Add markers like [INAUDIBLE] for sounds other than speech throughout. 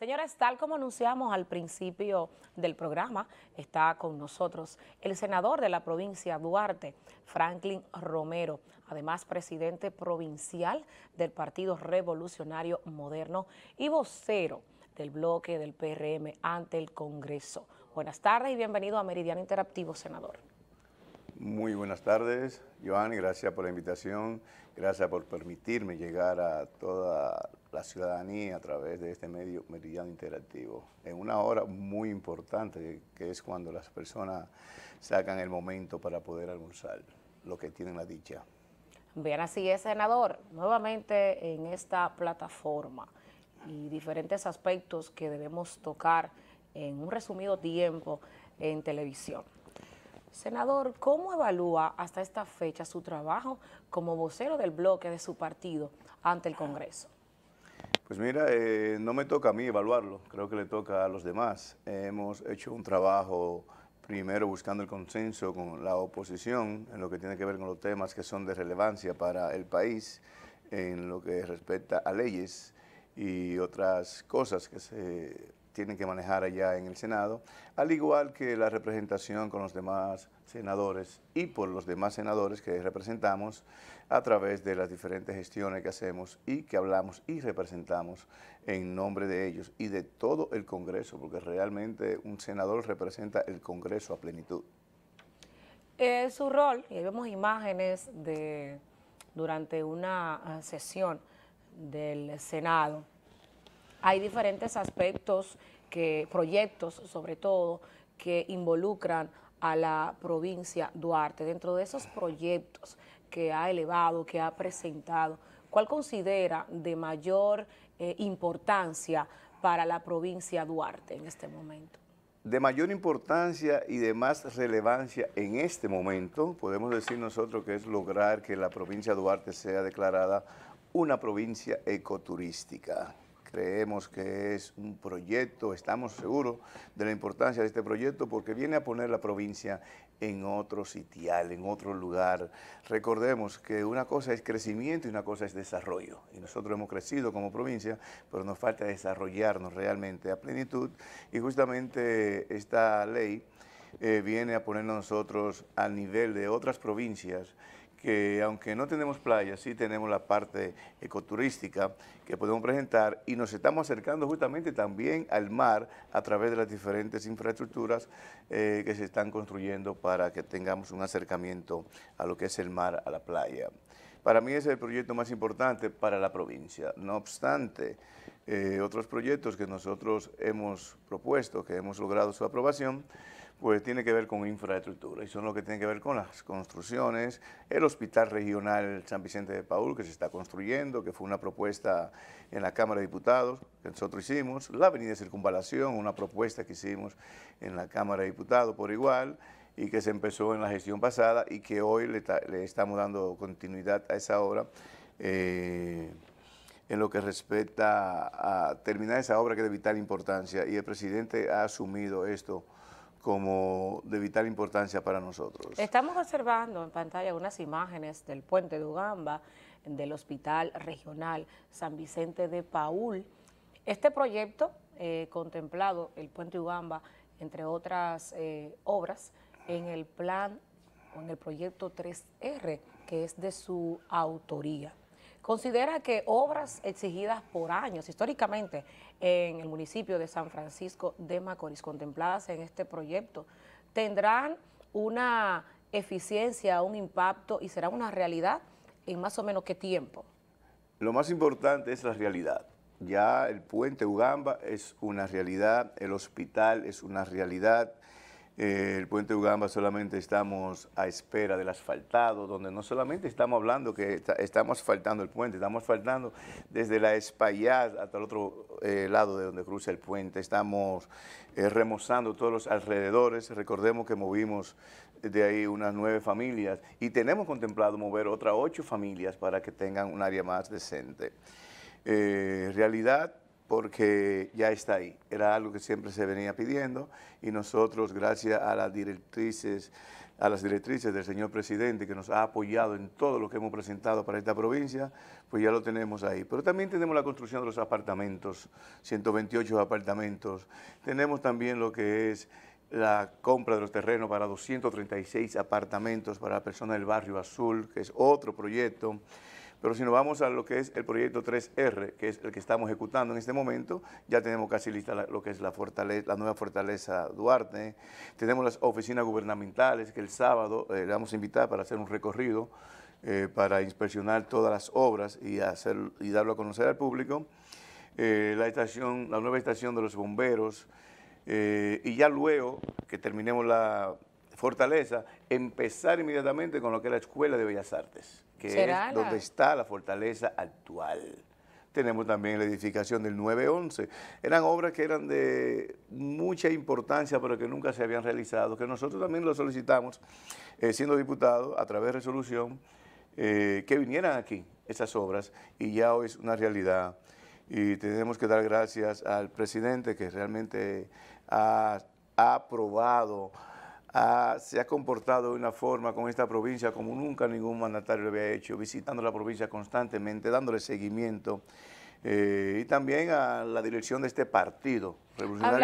Señoras, tal como anunciamos al principio del programa, está con nosotros el senador de la provincia Duarte, Franklin Romero, además presidente provincial del Partido Revolucionario Moderno y vocero del bloque del PRM ante el Congreso. Buenas tardes y bienvenido a Meridiano Interactivo, senador. Muy buenas tardes, Joan, gracias por la invitación, gracias por permitirme llegar a toda la ciudadanía a través de este medio Meridiano Interactivo, en una hora muy importante, que es cuando las personas sacan el momento para poder almorzar, lo que tienen la dicha. Bien, así es, senador, nuevamente en esta plataforma y diferentes aspectos que debemos tocar en un resumido tiempo en televisión. Senador, ¿cómo evalúa hasta esta fecha su trabajo como vocero del bloque de su partido ante el Congreso? Pues mira, eh, no me toca a mí evaluarlo, creo que le toca a los demás. hemos hecho un trabajo primero buscando el consenso con la oposición en lo que tiene que ver con los temas que son de relevancia para el país, en lo que respecta a leyes y otras cosas que se tienen que manejar allá en el Senado, al igual que la representación con los demás senadores y por los demás senadores que representamos a través de las diferentes gestiones que hacemos y que hablamos y representamos en nombre de ellos y de todo el Congreso, porque realmente un senador representa el Congreso a plenitud. Eh, su rol, y vemos imágenes de durante una sesión del Senado, hay diferentes aspectos, que proyectos sobre todo, que involucran a la provincia Duarte. Dentro de esos proyectos que ha elevado, que ha presentado, ¿cuál considera de mayor eh, importancia para la provincia Duarte en este momento? De mayor importancia y de más relevancia en este momento, podemos decir nosotros que es lograr que la provincia Duarte sea declarada una provincia ecoturística. Creemos que es un proyecto, estamos seguros de la importancia de este proyecto porque viene a poner la provincia en otro sitial, en otro lugar. Recordemos que una cosa es crecimiento y una cosa es desarrollo. Y nosotros hemos crecido como provincia, pero nos falta desarrollarnos realmente a plenitud. Y justamente esta ley eh, viene a ponernos nosotros al nivel de otras provincias que aunque no tenemos playa, sí tenemos la parte ecoturística que podemos presentar y nos estamos acercando justamente también al mar a través de las diferentes infraestructuras eh, que se están construyendo para que tengamos un acercamiento a lo que es el mar, a la playa. Para mí es el proyecto más importante para la provincia. No obstante, eh, otros proyectos que nosotros hemos propuesto, que hemos logrado su aprobación, pues tiene que ver con infraestructura y son lo que tiene que ver con las construcciones, el Hospital Regional San Vicente de Paul que se está construyendo, que fue una propuesta en la Cámara de Diputados que nosotros hicimos, la Avenida Circunvalación, una propuesta que hicimos en la Cámara de Diputados por igual y que se empezó en la gestión pasada y que hoy le, estamos dando continuidad a esa obra. Eh, en lo que respecta a terminar esa obra que es de vital importancia y el presidente ha asumido esto como de vital importancia para nosotros. Estamos observando en pantalla unas imágenes del puente de Ugamba, del Hospital Regional San Vicente de Paul. Este proyecto, eh, contemplado el puente Ugamba, entre otras eh, obras, en el plan en el proyecto 3R, que es de su autoría considera que obras exigidas por años históricamente en el municipio de San Francisco de Macorís, contempladas en este proyecto, tendrán una eficiencia, un impacto y será una realidad en más o menos qué tiempo. Lo más importante es la realidad. Ya el puente Ugamba es una realidad, el hospital es una realidad, eh, el puente Ugamba solamente estamos a espera del asfaltado, donde no solamente estamos hablando que estamos asfaltando el puente, estamos faltando desde la Espaillat hasta el otro eh, lado de donde cruza el puente, estamos eh, remozando todos los alrededores, recordemos que movimos de ahí unas nueve familias y tenemos contemplado mover otras ocho familias para que tengan un área más decente. realidad, porque ya está ahí. Era algo que siempre se venía pidiendo y nosotros, gracias a las directrices, a las directrices del señor presidente que nos ha apoyado en todo lo que hemos presentado para esta provincia, pues ya lo tenemos ahí. Pero también tenemos la construcción de los apartamentos, 128 apartamentos. Tenemos también lo que es la compra de los terrenos para 236 apartamentos para la persona del barrio azul, que es otro proyecto. Pero si nos vamos a lo que es el proyecto 3R, que es el que estamos ejecutando en este momento, ya tenemos casi lista lo que es la, nueva fortaleza Duarte, tenemos las oficinas gubernamentales que el sábado eh, le vamos a invitar para hacer un recorrido, eh, para inspeccionar todas las obras y, hacer, y darlo a conocer al público, eh, la, estación, la nueva estación de los bomberos, y ya luego que terminemos la, Fortaleza, empezar inmediatamente con lo que es la Escuela de Bellas Artes, que es donde está la fortaleza actual. Tenemos también la edificación del 911. Eran obras que eran de mucha importancia, pero que nunca se habían realizado, que nosotros también lo solicitamos, eh, siendo diputado, a través de resolución, eh, que vinieran aquí esas obras, y ya hoy es una realidad. Y tenemos que dar gracias al presidente que realmente ha aprobado Ah, se ha comportado de una forma con esta provincia como nunca ningún mandatario lo había hecho, visitando la provincia constantemente, dándole seguimiento eh, y también a la dirección de este partido revolucionario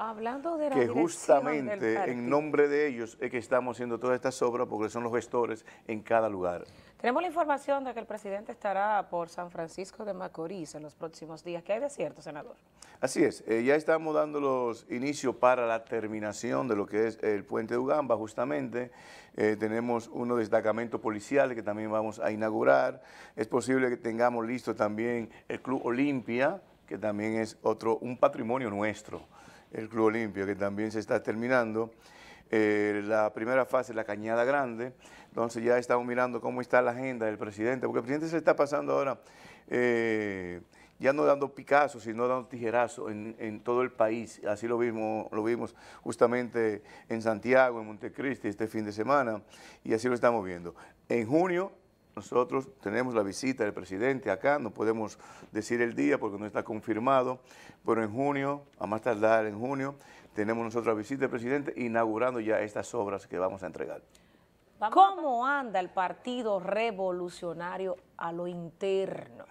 hablando, moderno, de que justamente en nombre de ellos es que estamos haciendo todas estas obras porque son los gestores en cada lugar. Tenemos la información de que el presidente estará por San Francisco de Macorís en los próximos días. ¿Qué hay de cierto, senador? Así es, eh, ya estamos dando los inicios para la terminación de lo que es el puente de Ugamba, justamente. Eh, tenemos unos destacamentos policiales que también vamos a inaugurar. Es posible que tengamos listo también el Club Olimpia, que también es otro, un patrimonio nuestro, el Club Olimpia, que también se está terminando. Eh, la primera fase, la Cañada Grande, entonces ya estamos mirando cómo está la agenda del presidente, porque el presidente se está pasando ahora, eh, ya no dando picazos, sino dando tijerazos en, en, todo el país, así lo, vimos, lo vimos justamente en Santiago, en Montecristi este fin de semana, y así lo estamos viendo. En junio nosotros tenemos la visita del presidente acá, no podemos decir el día porque no está confirmado, pero en junio, a más tardar en junio, tenemos nosotros la visita del presidente inaugurando ya estas obras que vamos a entregar. ¿Cómo anda el Partido Revolucionario a lo interno?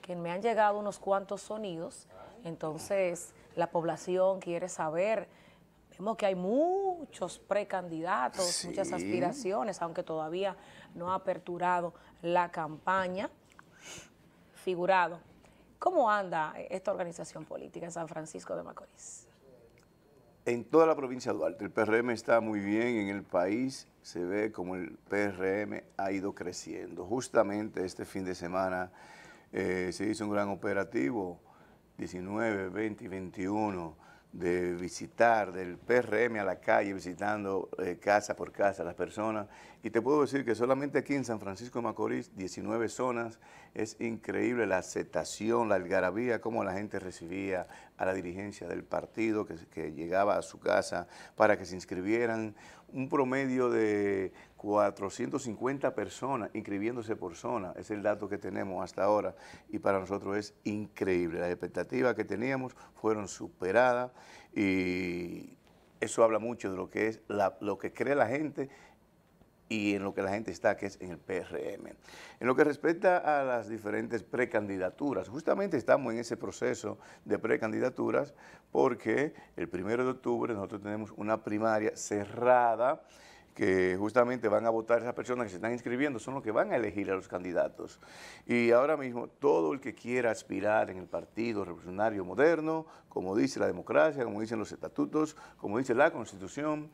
Que me han llegado unos cuantos sonidos, entonces la población quiere saber Vemos que hay muchos precandidatos, muchas aspiraciones, aunque todavía no ha aperturado la campaña. Figurado, ¿cómo anda esta organización política en San Francisco de Macorís? En toda la provincia de Duarte, el PRM está muy bien en el país, se ve como el PRM ha ido creciendo. Justamente este fin de semana eh, se hizo un gran operativo, 19, 20 21 de visitar del PRM a la calle, visitando eh, casa por casa a las personas. Y te puedo decir que solamente aquí en San Francisco de Macorís, 19 zonas, es increíble la aceptación, la algarabía, cómo la gente recibía a la dirigencia del partido que llegaba a su casa para que se inscribieran. Un promedio de 450 personas inscribiéndose por zona, es el dato que tenemos hasta ahora y para nosotros es increíble. Las expectativas que teníamos fueron superadas y eso habla mucho de lo que es lo que cree la gente y en lo que la gente está, que es en el PRM. En lo que respecta a las diferentes precandidaturas, justamente estamos en ese proceso de precandidaturas porque el primero de octubre nosotros tenemos una primaria cerrada que justamente van a votar esas personas que se están inscribiendo, son los que van a elegir a los candidatos. Y ahora mismo todo el que quiera aspirar en el Partido Revolucionario Moderno, como dice la democracia, como dicen los estatutos, como dice la Constitución,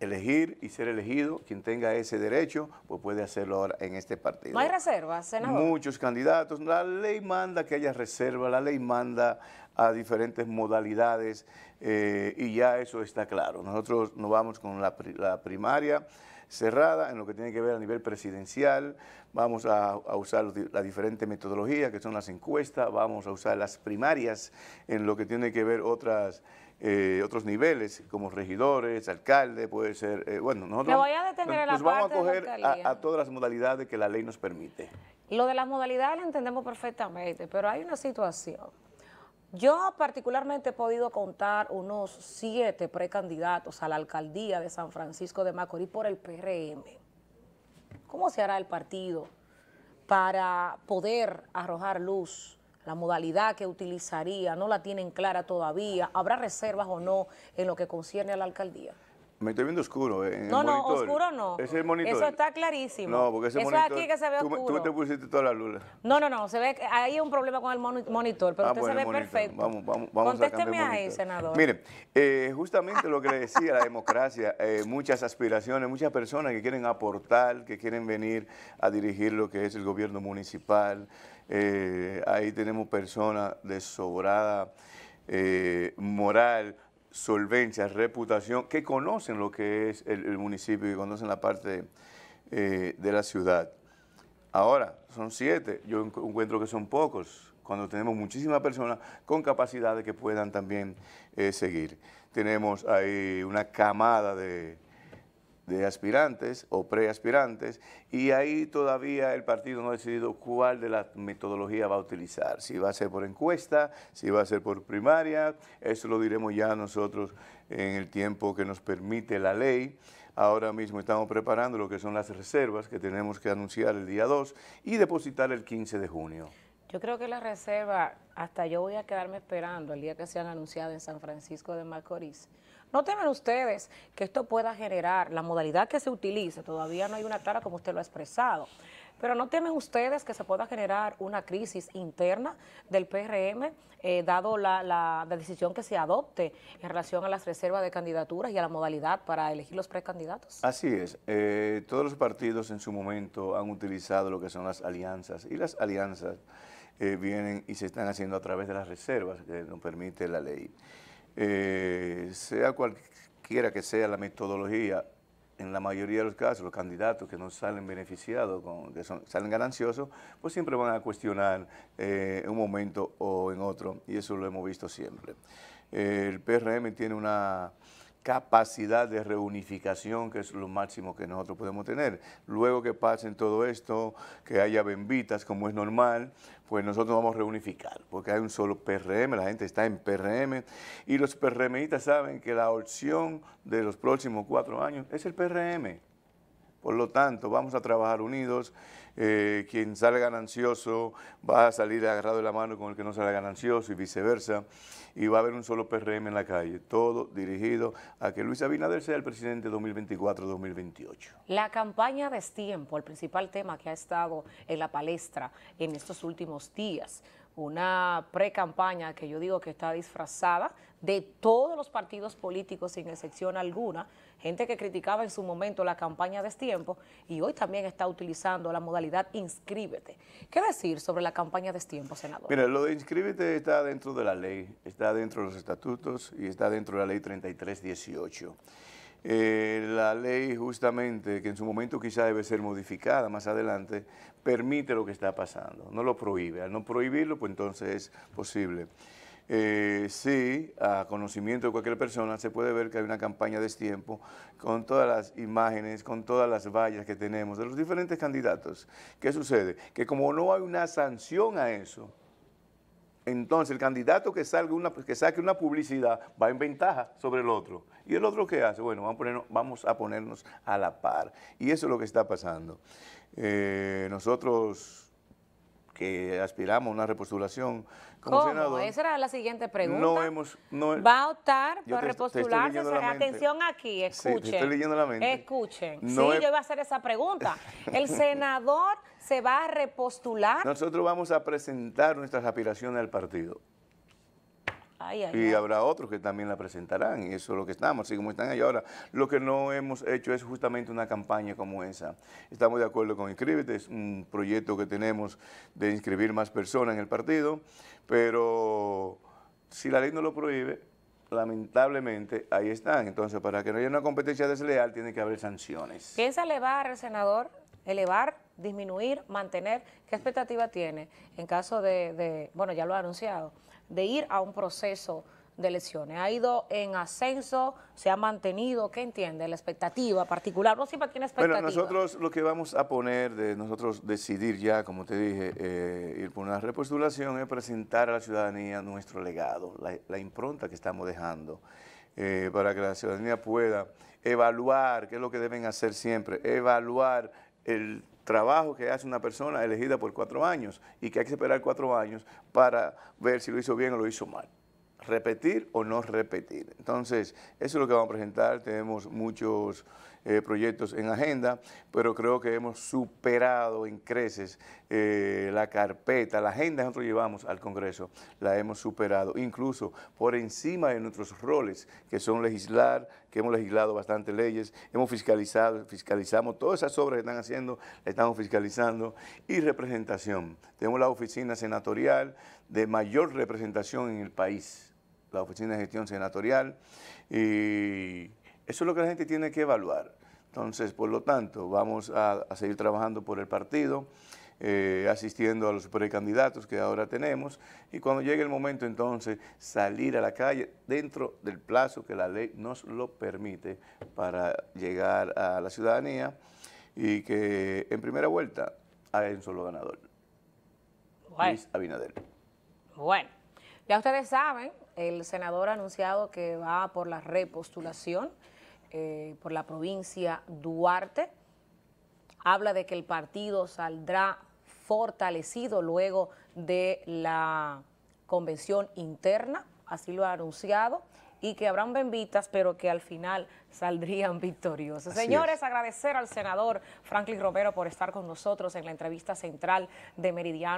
elegir y ser elegido, quien tenga ese derecho, pues puede hacerlo ahora en este partido. ¿No hay reservas, senador? Muchos candidatos. La ley manda que haya reserva, la ley manda a diferentes modalidades eh, y ya eso está claro. Nosotros nos vamos con la, primaria cerrada en lo que tiene que ver a nivel presidencial, vamos a, a usar la diferente metodología que son las encuestas, vamos a usar las primarias en lo que tiene que ver otras eh, otros niveles, como regidores, alcalde, puede ser, eh, bueno, nosotros a nos, vamos a coger a, a todas las modalidades que la ley nos permite. Lo de las modalidades lo entendemos perfectamente, pero hay una situación. Yo particularmente he podido contar unos siete precandidatos a la alcaldía de San Francisco de Macorís por el PRM. ¿Cómo se hará el partido para poder arrojar luz la modalidad que utilizaría, no la tienen clara todavía, habrá reservas o no en lo que concierne a la alcaldía. Me estoy viendo oscuro. Eh, en no, no, oscuro no. monitor. Eso está clarísimo. No, porque ese monitor, es aquí que se ve oscuro. Tú, te pusiste toda la luna. No, no, no. Se ve, ahí hay un problema con el monitor, pero ah, usted se ve perfecto. Vamos, vamos, vamos Contésteme ahí, senador. Mire, eh, justamente lo que le decía, la democracia, eh, muchas aspiraciones, muchas personas que quieren aportar, que quieren venir a dirigir lo que es el gobierno municipal. Eh, ahí tenemos personas de sobrada moral solvencia, reputación, que conocen lo que es el, municipio y conocen la parte eh, de la ciudad. Ahora, son siete, yo encuentro que son pocos, cuando tenemos muchísimas personas con capacidades que puedan también eh, seguir. Tenemos ahí una camada de, de aspirantes o preaspirantes y ahí todavía el partido no ha decidido cuál de las metodologías va a utilizar, si va a ser por encuesta, si va a ser por primaria, eso lo diremos ya nosotros en el tiempo que nos permite la ley. Ahora mismo estamos preparando lo que son las reservas que tenemos que anunciar el día 2 y depositar el 15 de junio. Yo creo que la reserva, hasta yo voy a quedarme esperando el día que sean anunciado en San Francisco de Macorís, no temen ustedes que esto pueda generar la modalidad que se utilice, todavía no hay una clara como usted lo ha expresado, pero no temen ustedes que se pueda generar una crisis interna del PRM, eh, dado la, decisión que se adopte en relación a las reservas de candidaturas y a la modalidad para elegir los precandidatos. Así es. Eh, todos los partidos en su momento han utilizado lo que son las alianzas y las alianzas eh, vienen y se están haciendo a través de las reservas que nos permite la ley. Eh, sea cualquiera que sea la metodología, en la mayoría de los casos, los candidatos que no salen beneficiados, con, que salen gananciosos, pues siempre van a cuestionar en eh, un momento o en otro, y eso lo hemos visto siempre. Eh, el PRM tiene una capacidad de reunificación, que es lo máximo que nosotros podemos tener. Luego que pasen todo esto, que haya benditas como es normal, pues nosotros vamos a reunificar, porque hay un solo PRM, la gente está en PRM, y los PRMistas saben que la opción de los próximos cuatro años es el PRM. Por lo tanto, vamos a trabajar unidos. Eh, quien salga ganancioso va a salir agarrado de la mano con el que no salga ganancioso y viceversa. Y va a haber un solo PRM en la calle, todo dirigido a que Luis Abinader sea el presidente 2024-2028. La campaña de tiempo, el principal tema que ha estado en la palestra en estos últimos días, una pre-campaña que yo digo que está disfrazada de todos los partidos políticos sin excepción alguna, gente que criticaba en su momento la campaña de destiempo y hoy también está utilizando la modalidad inscríbete. ¿Qué decir sobre la campaña de destiempo, senador? Mira, lo de inscríbete está dentro de la ley, está dentro de los estatutos y está dentro de la ley 3318 eh, la ley justamente, que en su momento quizá debe ser modificada más adelante, permite lo que está pasando, no lo prohíbe. Al no prohibirlo, pues entonces es posible. Eh, sí, a conocimiento de cualquier persona, se puede ver que hay una campaña de tiempo con todas las imágenes, con todas las vallas que tenemos de los diferentes candidatos. ¿Qué sucede? Que como no hay una sanción a eso, entonces, el candidato que, salga una, que saque una publicidad va en ventaja sobre el otro. ¿Y el otro qué hace? Bueno, vamos a ponernos, a, la par. Y eso es lo que está pasando. Eh, nosotros que aspiramos a una repostulación como ¿Cómo? Esa era la siguiente pregunta. No hemos, ¿Va a optar por repostularse? Atención aquí, escuchen. Sí, estoy leyendo la mente. Escuchen. sí, yo iba a hacer esa pregunta. [LAUGHS] ¿El senador se va a repostular? Nosotros vamos a presentar nuestras aspiraciones al partido y habrá otros que también la presentarán, y eso es lo que estamos, así como están ahí ahora. Lo que no hemos hecho es justamente una campaña como esa. Estamos de acuerdo con Inscríbete, es un proyecto que tenemos de inscribir más personas en el partido, pero si la ley no lo prohíbe, lamentablemente ahí están. Entonces, para que no haya una competencia desleal, tiene que haber sanciones. ¿Piensa elevar, senador, elevar disminuir, mantener? ¿Qué expectativa tiene en caso de, bueno, ya lo ha anunciado, de ir a un proceso de elecciones? ¿Ha ido en ascenso? ¿Se ha mantenido? ¿Qué entiende? La expectativa particular. ¿No siempre tiene expectativa? Bueno, nosotros lo que vamos a poner de nosotros decidir ya, como te dije, eh, ir por una repostulación es presentar a la ciudadanía nuestro legado, la, impronta que estamos dejando. Eh, para que la ciudadanía pueda evaluar, qué es lo que deben hacer siempre, evaluar el trabajo que hace una persona elegida por cuatro años y que hay que esperar cuatro años para ver si lo hizo bien o lo hizo mal. Repetir o no repetir. Entonces, eso es lo que vamos a presentar. Tenemos muchos eh, proyectos en agenda, pero creo que hemos superado en creces eh, la carpeta, la agenda que nosotros llevamos al Congreso, la hemos superado, incluso por encima de nuestros roles, que son legislar, que hemos legislado bastantes leyes, hemos fiscalizado, fiscalizamos todas esas obras que están haciendo, las estamos fiscalizando, y representación. Tenemos la oficina senatorial de mayor representación en el país, la oficina de gestión senatorial, y eso es lo que la gente tiene que evaluar. Entonces, por lo tanto, vamos a, seguir trabajando por el partido, eh, asistiendo a los precandidatos que ahora tenemos, y cuando llegue el momento, entonces, salir a la calle dentro del plazo que la ley nos lo permite para llegar a la ciudadanía y que en primera vuelta haya un solo ganador, Luis Abinader. Bueno, ya ustedes saben, el senador ha anunciado que va por la repostulación. Eh, por la provincia Duarte. Habla de que el partido saldrá fortalecido luego de la convención interna, así lo ha anunciado, y que habrán benditas, pero que al final saldrían [LAUGHS] victoriosos. Señores, agradecer al senador Franklin Romero por estar con nosotros en la entrevista central de Meridiano.